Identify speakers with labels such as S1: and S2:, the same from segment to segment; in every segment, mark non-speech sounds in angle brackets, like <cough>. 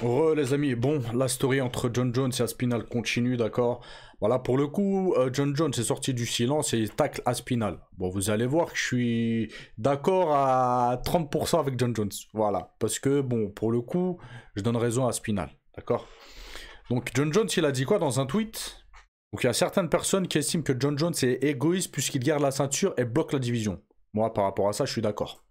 S1: Re les amis, bon, la story entre John Jones et Aspinal continue, d'accord Voilà, pour le coup, euh, John Jones est sorti du silence et tacle Aspinal. Bon, vous allez voir que je suis d'accord à 30% avec John Jones, voilà. Parce que, bon, pour le coup, je donne raison à Aspinal, d'accord Donc, John Jones, il a dit quoi dans un tweet Donc, il y a certaines personnes qui estiment que John Jones est égoïste puisqu'il garde la ceinture et bloque la division. Moi, par rapport à ça, je suis d'accord.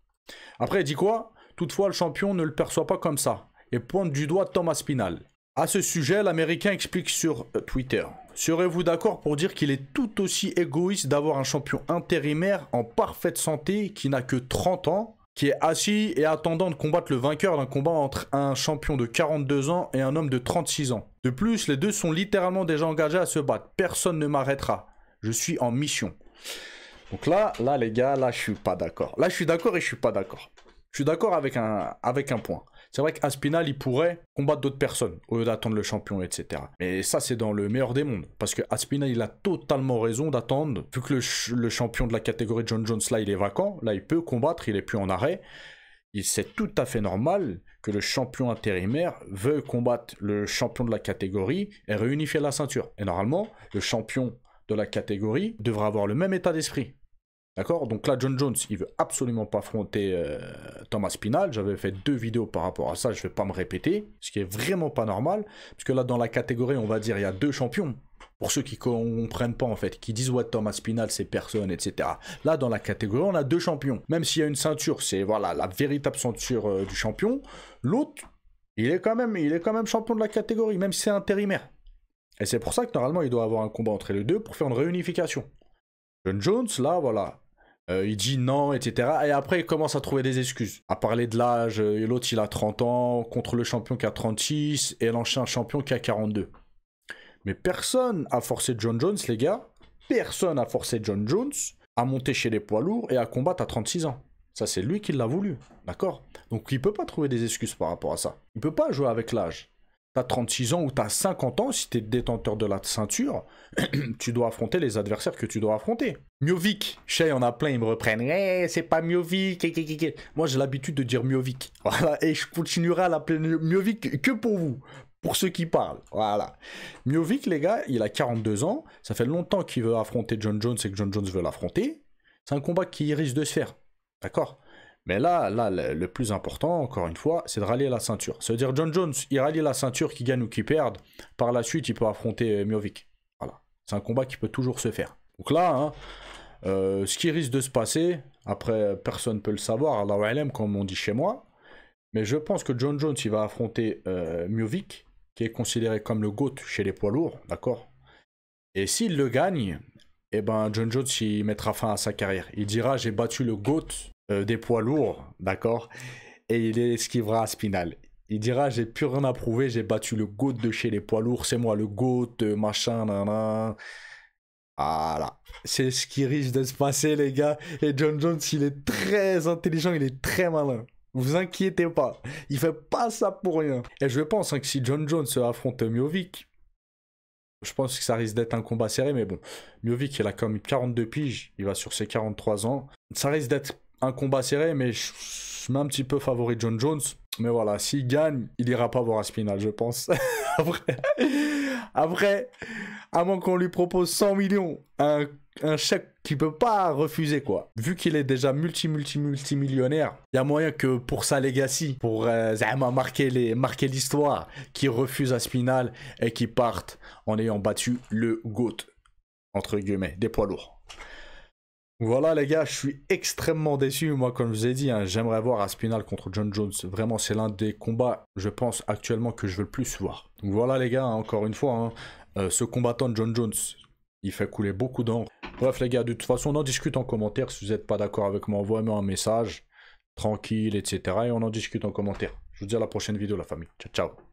S1: Après, il dit quoi Toutefois, le champion ne le perçoit pas comme ça et pointe du doigt Thomas spinal À ce sujet, l'Américain explique sur euh, Twitter. Serez-vous d'accord pour dire qu'il est tout aussi égoïste d'avoir un champion intérimaire en parfaite santé qui n'a que 30 ans, qui est assis et attendant de combattre le vainqueur d'un combat entre un champion de 42 ans et un homme de 36 ans De plus, les deux sont littéralement déjà engagés à se battre. Personne ne m'arrêtera. Je suis en mission. Donc là, là les gars, là je suis pas d'accord. Là je suis d'accord et je suis pas d'accord. Je suis d'accord avec un, avec un point. C'est vrai qu'Aspinal, il pourrait combattre d'autres personnes au lieu d'attendre le champion, etc. Mais ça, c'est dans le meilleur des mondes. Parce que Aspinal, il a totalement raison d'attendre. Vu que le, champion de la catégorie John Jones, là, il est vacant, là, il peut combattre, il est plus en arrêt. C'est tout à fait normal que le champion intérimaire veuille combattre le champion de la catégorie et réunifier la ceinture. Et normalement, le champion de la catégorie devrait avoir le même état d'esprit. D'accord Donc là, John Jones, il veut absolument pas affronter euh, Thomas Pinal. J'avais fait deux vidéos par rapport à ça, je vais pas me répéter, ce qui est vraiment pas normal, parce que là, dans la catégorie, on va dire, il y a deux champions. Pour ceux qui comprennent pas, en fait, qui disent, ouais, Thomas Pinal, c'est personne, etc. Là, dans la catégorie, on a deux champions. Même s'il y a une ceinture, c'est, voilà, la véritable ceinture euh, du champion. L'autre, il est quand même, il est quand même champion de la catégorie, même si c'est intérimaire. Et c'est pour ça que normalement, il doit avoir un combat entre les deux pour faire une réunification. John Jones, là, voilà, euh, il dit non, etc. Et après, il commence à trouver des excuses. À parler de l'âge, euh, et l'autre, il a 30 ans, contre le champion qui a 36, et l'ancien champion qui a 42. Mais personne a forcé John Jones, les gars. Personne a forcé John Jones à monter chez les poids lourds et à combattre à 36 ans. Ça, c'est lui qui l'a voulu. D'accord Donc, il peut pas trouver des excuses par rapport à ça. Il peut pas jouer avec l'âge. T'as 36 ans ou t'as 50 ans, si t'es détenteur de la ceinture, <clears throat> tu dois affronter les adversaires que tu dois affronter. Miovic, chez en a plein, ils me reprennent. Eh, c'est pas Miovic. Eh, eh, Moi, j'ai l'habitude de dire Miovic. <laughs> Voilà, et je continuerai à l'appeler Miovic que pour vous, pour ceux qui parlent. Voilà. Miovic, les gars, il a 42 ans. Ça fait longtemps qu'il veut affronter John Jones et que John Jones veut l'affronter. C'est un combat qui risque de se faire. D'accord mais là, là, le plus important, encore une fois, c'est de rallier la ceinture. C'est-à-dire John Jones, il rallie la ceinture, qui gagne ou qui perde. Par la suite, il peut affronter euh, Miovic. Voilà. C'est un combat qui peut toujours se faire. Donc là, hein, euh, ce qui risque de se passer, après, euh, personne ne peut le savoir, à aime comme on dit chez moi. Mais je pense que John Jones, il va affronter euh, qui est considéré comme le GOAT chez les poids lourds, d'accord Et s'il le gagne, eh ben John Jones, il mettra fin à sa carrière. Il dira, j'ai battu le GOAT euh, des poids lourds, d'accord Et il esquivera à Spinal. Il dira J'ai plus rien à prouver, j'ai battu le GOAT de chez les poids lourds, c'est moi le GOAT, euh, machin, nan. Voilà. C'est ce qui risque de se passer, les gars. Et John Jones, il est très intelligent, il est très malin. Vous inquiétez pas. Il fait pas ça pour rien. Et je pense hein, que si John Jones affronte Miovic, je pense que ça risque d'être un combat serré, mais bon, Miovic, il a comme 42 piges, il va sur ses 43 ans. Ça risque d'être un combat serré, mais je, un petit peu favori John Jones. Mais voilà, s'il gagne, il ira pas voir Aspinal, je pense. <laughs> après, après, qu'on lui propose 100 millions, un, chèque qu'il peut pas refuser, quoi. Vu qu'il est déjà multi, multi, multi millionnaire, il y a moyen que pour sa legacy, pour euh, marquer les, marquer l'histoire, qu'il refuse Aspinal et qu'il parte en ayant battu le GOAT, entre guillemets, des poids lourds. Voilà les gars, je suis extrêmement déçu. Moi, comme je vous ai dit, hein. j'aimerais voir Aspinal contre John Jones. Vraiment, c'est l'un des combats, je pense, actuellement que je veux le plus voir. Donc voilà les gars, hein, encore une fois, hein. euh, ce combattant John Jones, il fait couler beaucoup d'encre. Bref les gars, de toute façon, on en discute en commentaire. Si vous n'êtes pas d'accord avec moi, envoyez-moi un message, tranquille, etc. Et on en discute en commentaire. Je vous dis à la prochaine vidéo la famille. Ciao, ciao.